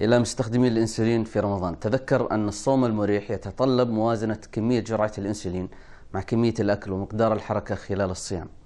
إلى مستخدمي الإنسولين في رمضان تذكر أن الصوم المريح يتطلب موازنة كمية جرعة الإنسولين مع كمية الأكل ومقدار الحركة خلال الصيام